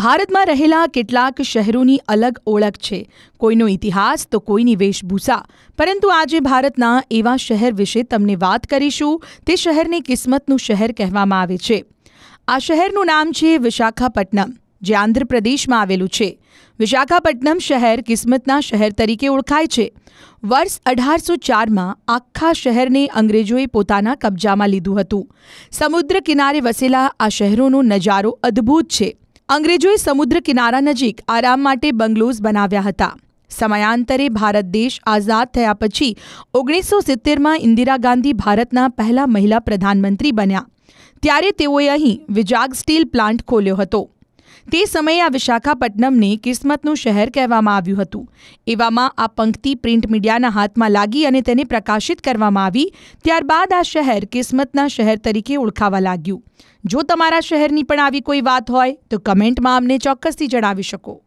ભારતમાં રહેલા કેટલાક શહેરોની અલગ ઓળખ છે કોઈનો ઇતિહાસ તો કોઈની વેશભૂષા પરંતુ આજે ભારતના એવા શહેર વિશે તમને વાત કરીશું તે શહેરને કિસ્મતનું શહેર કહેવામાં આવે છે આ શહેરનું નામ છે વિશાખાપટ્ટનમ જે આંધ્રપ્રદેશમાં આવેલું છે વિશાખાપટ્ટનમ શહેર કિસ્મતના શહેર તરીકે ઓળખાય છે વર્ષ અઢારસો ચારમાં આખા શહેરને અંગ્રેજોએ પોતાના કબજામાં લીધું હતું સમુદ્ર કિનારે વસેલા આ શહેરોનો નજારો અદ્ભુત છે અંગ્રેજોએ સમુદ્ર કિનારા નજીક આરામ માટે બંગલોઝ બનાવ્યા હતા સમયાંતરે ભારત દેશ આઝાદ થયા પછી ઓગણીસો સિત્તેરમાં ઇન્દિરા ગાંધી ભારતના પહેલા મહિલા પ્રધાનમંત્રી બન્યા ત્યારે તેઓએ અહીં વિજાગ સ્ટીલ પ્લાન્ટ ખોલ્યો હતો તે સમયે આ વિશાખાપટ્ટનમને કિસ્મતનું શહેર કહેવામાં આવ્યું હતું એવામાં આ પંક્તિ પ્રિન્ટ મીડિયાના હાથમાં લાગી અને તેને પ્રકાશિત કરવામાં આવી ત્યારબાદ આ શહેર કિસ્મતના શહેર તરીકે ઓળખાવા લાગ્યું જો તમારા શહેરની પણ આવી કોઈ વાત હોય તો કમેન્ટમાં અમને ચોક્કસથી જણાવી શકો